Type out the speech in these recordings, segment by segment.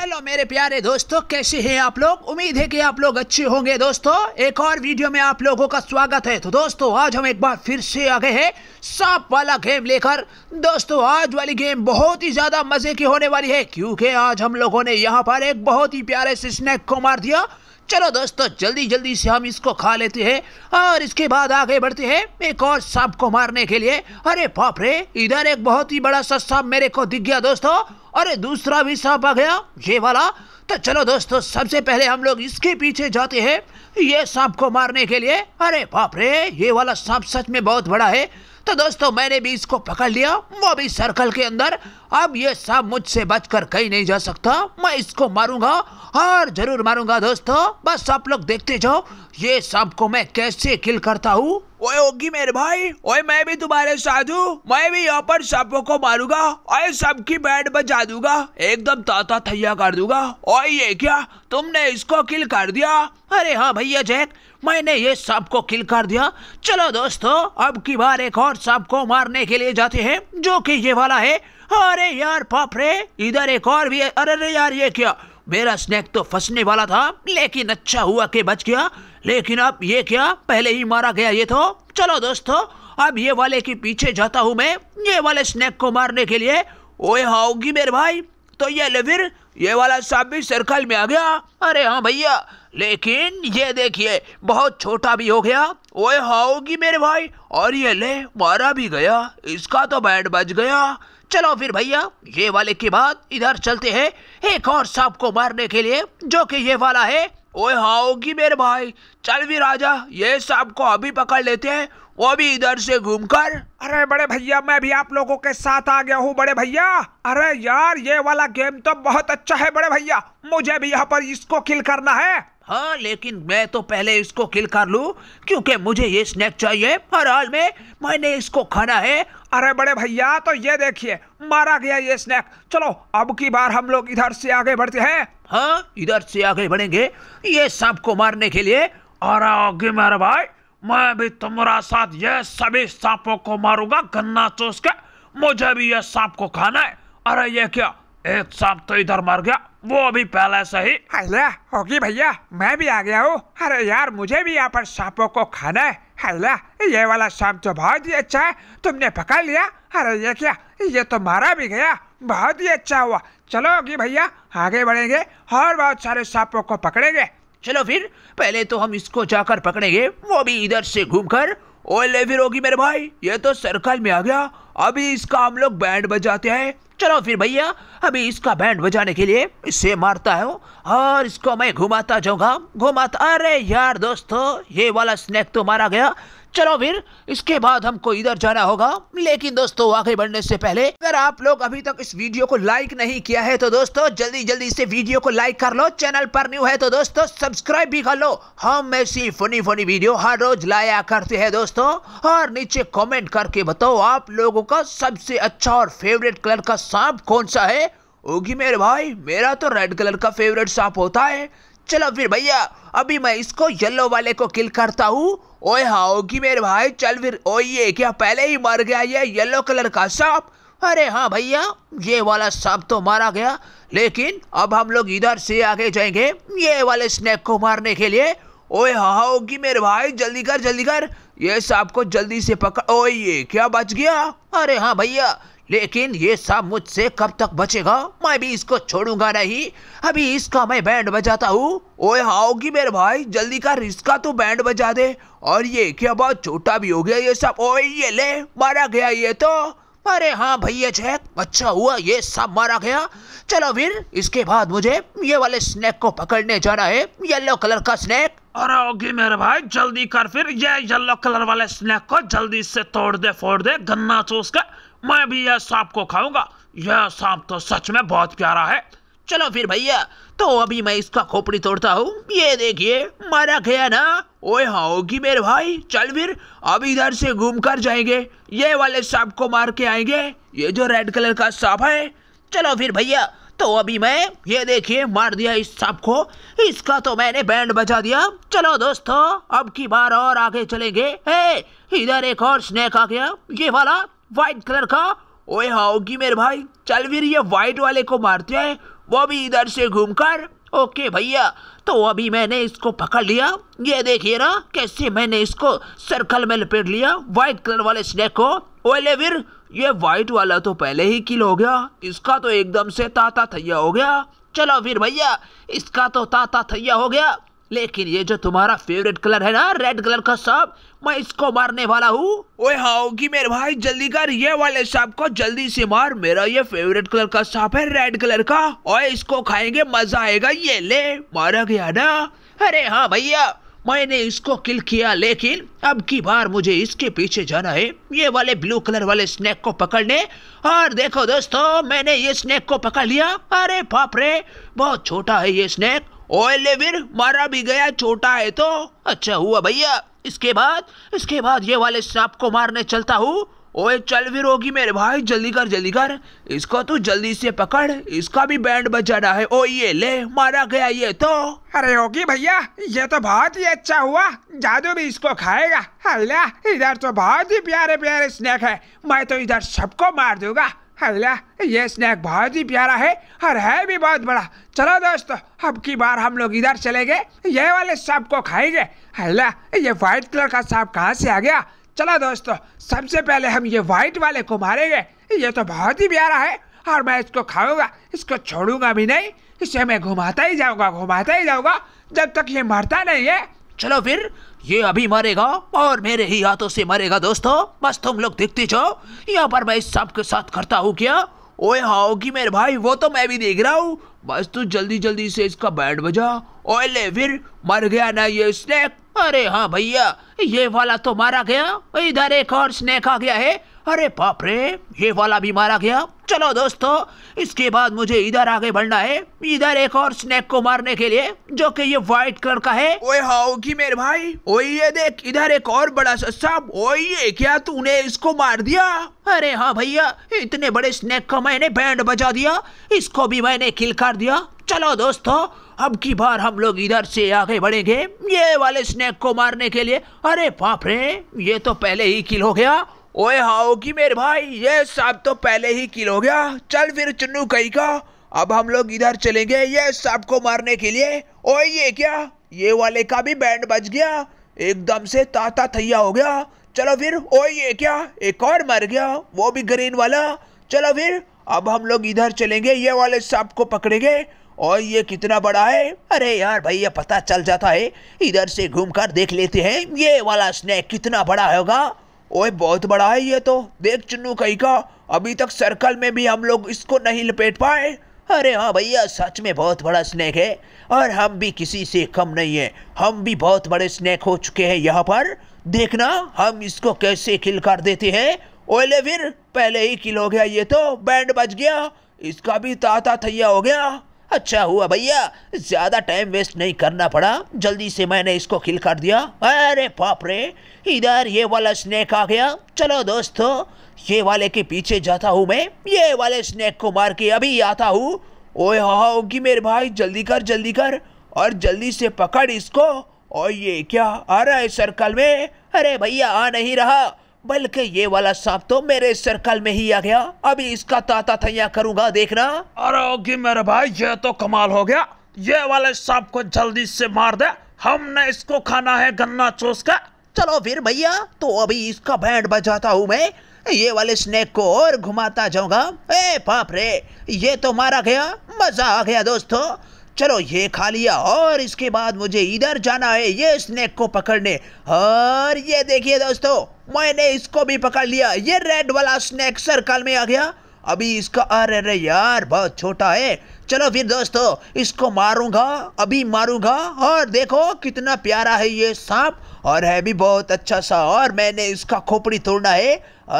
hello मेरे प्यारे दोस्तों कैसे हैं आप लोग उम्मीद है कि आप लोग अच्छे होंगे दोस्तों एक और वीडियो में आप लोगों का स्वागत है तो दोस्तों आज हम एक बार फिर से आ गए हैं सांप वाला गेम लेकर दोस्तों आज वाली गेम बहुत ही ज़्यादा मज़े की होने वाली है क्योंकि आज हम लोगों ने यहाँ पर एक बहुत ही प्यारे से स्नैक को मार दिया चलो दोस्तों जल्दी जल्दी से हम इसको खा लेते हैं और इसके बाद आगे बढ़ते हैं एक और सांप को मारने के लिए अरे रे इधर एक बहुत ही बड़ा सा सांप मेरे को दिख गया दोस्तों अरे दूसरा भी सांप आ गया ये वाला तो चलो दोस्तों सबसे पहले हम लोग इसके पीछे जाते हैं ये सांप को मारने के लिए अरे पाप रे ये वाला सांप सच में बहुत बड़ा है तो दोस्तों मैंने भी इसको पकड़ लिया वो भी सर्कल के अंदर अब ये सब मुझसे बचकर कहीं नहीं जा सकता मैं इसको मारूंगा और जरूर मारूंगा दोस्तों बस आप लोग देखते जाओ ये सबको मैं कैसे किल करता हूँ ओए ओगी मेरे भाई ओए मैं भी तुम्हारे साथ हूँ मैं भी यहाँ पर सबों को मारूंगा और सबकी बैट बजा दूंगा एकदम ताता थैया कर दूंगा और ये क्या तुमने इसको किल कर दिया अरे हाँ भैया जैक मैंने ये सांप को किल कर दिया चलो दोस्तों अब की बार एक और सबको को मारने के लिए जाते हैं जो कि ये वाला है अरे यार पाप रे इधर एक और भी है अरे अरे यार ये क्या मेरा स्नैक तो फंसने वाला था लेकिन अच्छा हुआ के बच गया लेकिन अब ये क्या पहले ही मारा गया ये तो चलो दोस्तों अब ये वाले के पीछे जाता हूँ मैं ये वाले स्नैक को मारने के लिए ओए हाँ, होगी मेरे भाई तो ये ले फिर ये वाला सांप भी सर्कल में आ गया अरे हाँ भैया लेकिन ये देखिए बहुत छोटा भी हो गया ओए हाउगी मेरे भाई और ये ले मारा भी गया इसका तो बैंड बज गया चलो फिर भैया ये वाले के बाद इधर चलते हैं एक और सांप को मारने के लिए जो कि ये वाला है ओए हाउगी मेरे भाई चल भी राजा ये सांप को अभी पकड़ लेते हैं वो भी इधर से घूमकर अरे बड़े भैया मैं भी आप लोगों के साथ आ गया हूँ बड़े भैया अरे यार ये वाला गेम तो बहुत अच्छा है बड़े भैया मुझे भी यहाँ पर इसको किल करना है हाँ लेकिन मैं तो पहले इसको किल कर लू क्योंकि मुझे ये स्नैक चाहिए हर हाल में मैंने इसको खाना है अरे बड़े भैया तो ये देखिए मारा गया ये स्नैक चलो अब की बार हम लोग इधर से आगे बढ़ते हैं हाँ इधर से आगे बढ़ेंगे ये सांप को मारने के लिए और आगे मेरा भाई मैं भी तुम्हारा साथ ये सभी सांपों को मारूंगा गन्ना चूस के मुझे भी ये सांप को खाना है अरे ये क्या एक साथ तो इधर मर गया वो भी पहले से ही हैले होगी भैया मैं भी आ गया हूँ अरे यार मुझे भी यहाँ पर सांपों को खाना है हैला ये वाला सांप तो बहुत ही अच्छा है तुमने पकड़ लिया अरे ये क्या ये तो मारा भी गया बहुत ही अच्छा हुआ चलो होगी भैया आगे बढ़ेंगे और बहुत सारे सांपों को पकड़ेंगे चलो फिर पहले तो हम इसको जाकर पकड़ेंगे वो भी इधर से घूमकर ले फिर होगी मेरे भाई ये तो सर्कल में आ गया अभी इसका हम लोग बैंड बजाते हैं चलो फिर भैया अभी इसका बैंड बजाने के लिए इसे मारता है और इसको मैं घुमाता जाऊंगा घुमाता अरे यार दोस्तों ये वाला स्नैक तो मारा गया चलो फिर इसके बाद हमको इधर जाना होगा लेकिन दोस्तों आगे बढ़ने से पहले अगर आप लोग अभी तक इस वीडियो को लाइक नहीं किया है तो दोस्तों जल्दी जल्दी इसे वीडियो को लाइक कर लो चैनल पर न्यू है तो दोस्तों सब्सक्राइब भी कर लो हम ऐसी फनी फनी वीडियो हर रोज लाया करते हैं दोस्तों और नीचे कॉमेंट करके बताओ आप लोगों का सबसे अच्छा और फेवरेट कलर का सांप कौन सा है होगी मेरे भाई मेरा तो रेड कलर का फेवरेट सांप होता है चलो फिर भैया अभी मैं इसको येलो वाले को किल करता हूँ ओए हाँ, होगी मेरे भाई चल फिर ओ ये क्या पहले ही मर गया ये येलो कलर का सांप अरे हाँ भैया ये वाला सांप तो मारा गया लेकिन अब हम लोग इधर से आगे जाएंगे ये वाले स्नैक को मारने के लिए ओए हाँ, हाँ होगी मेरे भाई जल्दी कर जल्दी कर ये सांप को जल्दी से पकड़ ओ ये क्या बच गया अरे हाँ भैया लेकिन ये सब मुझसे कब तक बचेगा मैं भी इसको छोड़ूंगा नहीं अभी इसका मैं बैंड बजाता हूँ ओए आओगी मेरे भाई जल्दी कर इसका तो बैंड बजा दे और ये क्या बात छोटा भी हो गया ये सब ओए ये ले मारा गया ये तो अरे हाँ भैया जैक अच्छा हुआ ये सब मारा गया चलो फिर इसके बाद मुझे ये वाले स्नैक को पकड़ने जाना है येलो कलर का स्नैक और आओगी मेरे भाई जल्दी कर फिर ये येलो कलर वाले स्नैक को जल्दी से तोड़ दे फोड़ दे गन्ना चूस कर मैं भी यह सांप को खाऊंगा यह सांप तो सच में बहुत प्यारा है चलो फिर भैया तो अभी मैं इसका खोपड़ी तोड़ता हूँ ये देखिए मारा गया ना ओए हाँ, होगी मेरे भाई चल फिर अब इधर से घूम कर जाएंगे ये वाले सांप को मार के आएंगे ये जो रेड कलर का सांप है चलो फिर भैया तो अभी मैं ये देखिए मार दिया इस सांप को इसका तो मैंने बैंड बजा दिया चलो दोस्तों अब की बार और आगे चलेंगे इधर एक और स्नेक आ गया ये वाला व्हाइट कलर का ओए होगी मेरे भाई चल फिर ये व्हाइट वाले को मारते हैं वो भी इधर से घूमकर ओके भैया तो अभी मैंने इसको पकड़ लिया ये देखिए ना कैसे मैंने इसको सर्कल में लपेट लिया व्हाइट कलर वाले स्नेक को ओले फिर ये व्हाइट वाला तो पहले ही किल हो गया इसका तो एकदम से ताता थैया हो गया चलो फिर भैया इसका तो ताता थैया हो गया लेकिन ये जो तुम्हारा फेवरेट कलर है ना रेड कलर का सब मैं इसको मारने वाला हूँ ओए हाँ की मेरे भाई जल्दी कर ये वाले सांप को जल्दी से मार मेरा ये फेवरेट कलर का सांप है रेड कलर का और इसको खाएंगे मजा आएगा ये ले मारा गया ना अरे हाँ भैया मैंने इसको किल किया लेकिन अब की बार मुझे इसके पीछे जाना है ये वाले ब्लू कलर वाले स्नैक को पकड़ने और देखो दोस्तों मैंने ये स्नैक को पकड़ लिया अरे बाप रे बहुत छोटा है ये स्नैक ओए ले मारा भी गया छोटा है तो अच्छा हुआ भैया इसके बाद इसके बाद ये वाले सांप को मारने चलता हूँ ओए चल भी रोगी मेरे भाई जल्दी कर जल्दी कर इसको तू जल्दी से पकड़ इसका भी बैंड बजाना है ओ ये ले मारा गया ये तो अरे रोगी भैया ये तो बहुत ही अच्छा हुआ जादू भी इसको खाएगा अल्लाह इधर तो बहुत ही प्यारे प्यारे स्नैक है मैं तो इधर सबको मार दूंगा अल्लाह ये स्नैक बहुत ही प्यारा है और है भी बहुत बड़ा चलो दोस्तों अब की बार हम लोग इधर चले गए ये वाले सांप को खाएंगे अल्लाह ये वाइट कलर का सांप कहाँ से आ गया चलो दोस्तों सबसे पहले हम ये वाइट वाले को मारेंगे ये तो बहुत ही प्यारा है और मैं इसको खाऊंगा इसको छोड़ूंगा भी नहीं इसे मैं घुमाता ही जाऊंगा घुमाता ही जाऊंगा जब तक ये मरता नहीं है चलो फिर ये अभी मरेगा और मेरे ही हाथों से मरेगा दोस्तों बस तुम लोग देखते जाओ यहाँ पर मैं इस सांप के साथ करता हूँ क्या ओए हाओ की मेरे भाई वो तो मैं भी देख रहा हूँ बस तू जल्दी जल्दी से इसका बैंड बजा ओए ले फिर मर गया ना ये स्नैक अरे हाँ भैया ये वाला तो मारा गया इधर एक और स्नैक आ गया है अरे बाप ये वाला भी मारा गया चलो दोस्तों इसके बाद मुझे इधर आगे बढ़ना है इधर एक और स्नेक को मारने के लिए जो कि ये व्हाइट कलर का है ओए हाउ की मेरे भाई ओए ये देख इधर एक और बड़ा सा सांप ओए ये क्या तूने इसको मार दिया अरे हाँ भैया इतने बड़े स्नेक को मैंने बैंड बजा दिया इसको भी मैंने किल कर दिया चलो दोस्तों अब की बार हम लोग इधर से आगे बढ़ेंगे ये वाले स्नेक को मारने के लिए अरे बाप रे ये तो पहले ही किल हो गया ओए हाओ की मेरे भाई ये सांप तो पहले ही किल हो गया चल फिर चुन्नू कई का अब हम लोग इधर चलेंगे ये सांप को मारने के लिए ओए ये क्या ये वाले का भी बैंड बज गया एकदम से ताता थैया हो गया चलो फिर ओए ये क्या एक और मर गया वो भी ग्रीन वाला चलो फिर अब हम लोग इधर चलेंगे ये वाले सांप को पकड़ेंगे और ये कितना बड़ा है अरे यार भाई ये पता चल जाता है इधर से घूमकर देख लेते हैं ये वाला स्नैक कितना बड़ा होगा ओए बहुत बड़ा है ये तो देख चुन्नू कहीं का अभी तक सर्कल में भी हम लोग इसको नहीं लपेट पाए अरे हाँ भैया सच में बहुत बड़ा स्नैक है और हम भी किसी से कम नहीं है हम भी बहुत बड़े स्नैक हो चुके हैं यहाँ पर देखना हम इसको कैसे किल कर देते हैं ओले फिर पहले ही किल हो गया ये तो बैंड बज गया इसका भी ताता थैया हो गया अच्छा हुआ भैया ज़्यादा टाइम वेस्ट नहीं करना पड़ा जल्दी से मैंने इसको किल कर दिया अरे पापरे रे इधर ये वाला स्नैक आ गया चलो दोस्तों ये वाले के पीछे जाता हूँ मैं ये वाले स्नैक को मार के अभी आता हूँ ओए हाँ होगी मेरे भाई जल्दी कर जल्दी कर और जल्दी से पकड़ इसको और ये क्या आ रहा है सर्कल में अरे भैया आ नहीं रहा बल्कि ये वाला सांप तो मेरे सर्कल में ही आ गया अभी इसका ताता थैया करूंगा देखना अरे मेरे भाई ये तो कमाल हो गया ये वाले सांप को जल्दी से मार दे हमने इसको खाना है गन्ना चोस का चलो फिर भैया तो अभी इसका बैंड बजाता हूँ मैं ये वाले स्नेक को और घुमाता जाऊंगा ए पाप रे ये तो मारा गया मजा आ गया दोस्तों चलो ये खा लिया और इसके बाद मुझे इधर जाना है ये स्नैक को पकड़ने और ये देखिए दोस्तों मैंने इसको भी पकड़ लिया ये रेड वाला स्नैक सर्कल में आ गया अभी इसका अरे अरे यार बहुत छोटा है चलो फिर दोस्तों इसको मारूंगा अभी मारूंगा और देखो कितना प्यारा है ये सांप और है भी बहुत अच्छा सा और मैंने इसका खोपड़ी तोड़ना है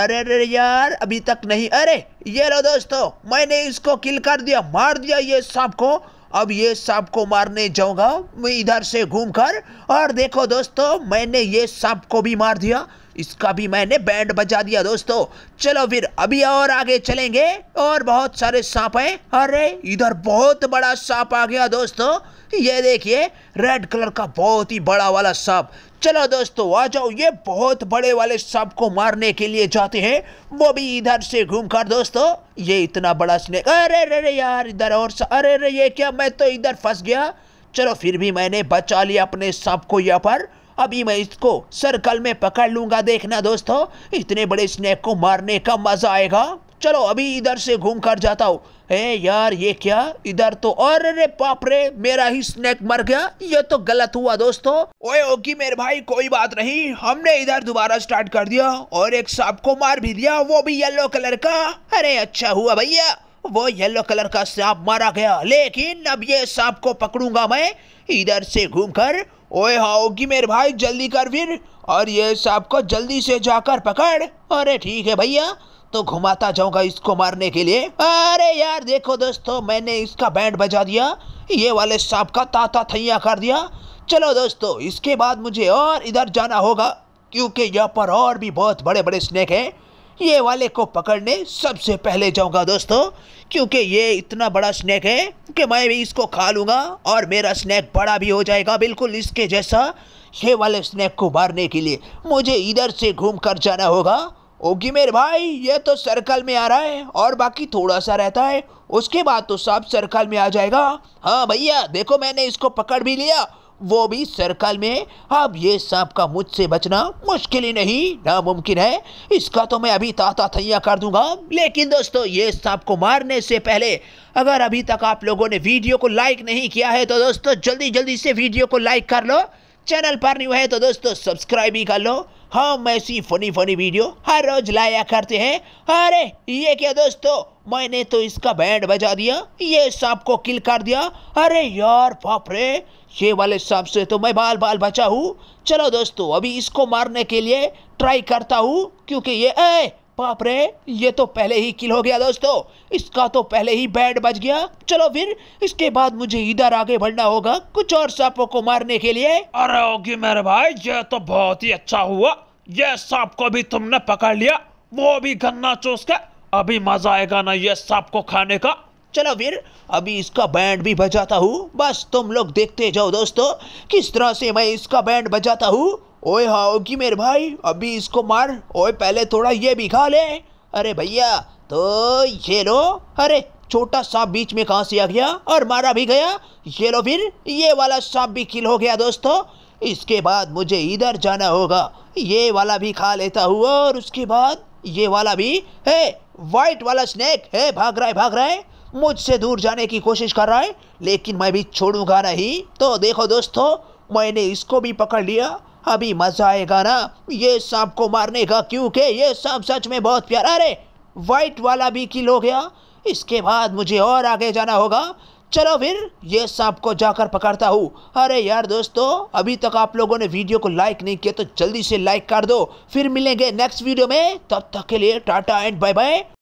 अरे अरे यार अभी तक नहीं अरे ये लो दोस्तों मैंने इसको किल कर दिया मार दिया ये सांप को अब ये सांप को मारने जाऊंगा मैं इधर से घूमकर और देखो दोस्तों मैंने ये सांप को भी मार दिया इसका भी मैंने बैंड बजा दिया दोस्तों चलो फिर अभी और आगे चलेंगे और बहुत सारे सांप हैं अरे इधर बहुत बड़ा सांप आ गया दोस्तों ये देखिए रेड कलर का बहुत ही बड़ा वाला सांप चलो दोस्तों आ जाओ ये बहुत बड़े वाले सांप को मारने के लिए जाते हैं वो भी इधर से घूम कर दोस्तों ये इतना बड़ा स्नेक अरे रे रे यार इधर और अरे रे ये क्या मैं तो इधर फंस गया चलो फिर भी मैंने बचा लिया अपने सांप को यहाँ पर अभी मैं इसको सर्कल में पकड़ लूंगा देखना दोस्तों इतने बड़े स्नेक को मारने का मजा आएगा चलो अभी इधर से घूम कर जाता हूँ ए यार ये क्या इधर तो और अरे पाप रे मेरा ही स्नेक मर गया ये तो गलत हुआ दोस्तों ओए ओकी मेरे भाई कोई बात नहीं हमने इधर दोबारा स्टार्ट कर दिया और एक सांप को मार भी दिया वो भी येलो कलर का अरे अच्छा हुआ भैया वो येलो कलर का सांप मारा गया लेकिन अब ये सांप को पकड़ूंगा मैं इधर से घूम कर ओए हाओगी मेरे भाई जल्दी कर फिर और ये सांप को जल्दी से जाकर पकड़ अरे ठीक है भैया तो घुमाता जाऊंगा इसको मारने के लिए अरे यार देखो दोस्तों मैंने इसका बैंड बजा दिया ये वाले सांप का ताता थैया कर दिया चलो दोस्तों इसके बाद मुझे और इधर जाना होगा क्योंकि यहाँ पर और भी बहुत बड़े बड़े स्नैक हैं ये वाले को पकड़ने सबसे पहले जाऊंगा दोस्तों क्योंकि ये इतना बड़ा स्नैक है कि मैं भी इसको खा लूँगा और मेरा स्नैक बड़ा भी हो जाएगा बिल्कुल इसके जैसा ये वाले स्नैक को मारने के लिए मुझे इधर से घूम कर जाना होगा ओके मेरे भाई ये तो सर्कल में आ रहा है और बाकी थोड़ा सा रहता है उसके बाद तो सब सर्कल में आ जाएगा हाँ भैया देखो मैंने इसको पकड़ भी लिया वो भी सर्कल में अब ये सांप का मुझसे बचना मुश्किल ही नहीं नामुमकिन है इसका तो मैं अभी ताता थैया कर दूंगा लेकिन दोस्तों ये सांप को मारने से पहले अगर अभी तक आप लोगों ने वीडियो को लाइक नहीं किया है तो दोस्तों जल्दी जल्दी से वीडियो को लाइक कर लो चैनल पर नहीं है तो दोस्तों सब्सक्राइब ही कर लो हम हाँ, ऐसी फनी फनी वीडियो हर रोज लाया करते हैं अरे ये क्या दोस्तों मैंने तो इसका बैंड बजा दिया ये सांप को किल कर दिया अरे यार पापरे ये वाले सांप से तो मैं बाल बाल बचा हूँ चलो दोस्तों अभी इसको मारने के लिए ट्राई करता हूँ क्योंकि ये ए, बाप रे ये तो पहले ही किल हो गया दोस्तों इसका तो पहले ही बैड बज गया चलो फिर इसके बाद मुझे इधर आगे बढ़ना होगा कुछ और सांपों को मारने के लिए अरे होगी मेरे भाई ये तो बहुत ही अच्छा हुआ ये सांप को भी तुमने पकड़ लिया वो भी गन्ना चूस के अभी मजा आएगा ना ये सांप को खाने का चलो फिर अभी इसका बैंड भी बजाता हूँ बस तुम लोग देखते जाओ दोस्तों किस तरह से मैं इसका बैंड बजाता हूँ ओए की हाँ, मेरे भाई अभी इसको मार ओए पहले थोड़ा ये भी खा ले अरे भैया तो ये लो अरे छोटा सांप बीच में कहाँ से आ गया और मारा भी गया ये लो फिर ये वाला सांप भी किल हो गया दोस्तों इसके बाद मुझे इधर जाना होगा ये वाला भी खा लेता हुआ और उसके बाद ये वाला भी है वाइट वाला स्नैक है भाग रहा है भाग रहा है मुझसे दूर जाने की कोशिश कर रहा है लेकिन मैं भी छोड़ूंगा नहीं तो देखो दोस्तों मैंने इसको भी पकड़ लिया अभी मज़ा आएगा ना ये सांप को मारने का क्योंकि ये सांप सच में बहुत प्यारा अरे वाइट वाला भी किल हो गया इसके बाद मुझे और आगे जाना होगा चलो फिर ये सांप को जाकर पकड़ता हूँ अरे यार दोस्तों अभी तक आप लोगों ने वीडियो को लाइक नहीं किया तो जल्दी से लाइक कर दो फिर मिलेंगे नेक्स्ट वीडियो में तब तक के लिए टाटा एंड बाय बाय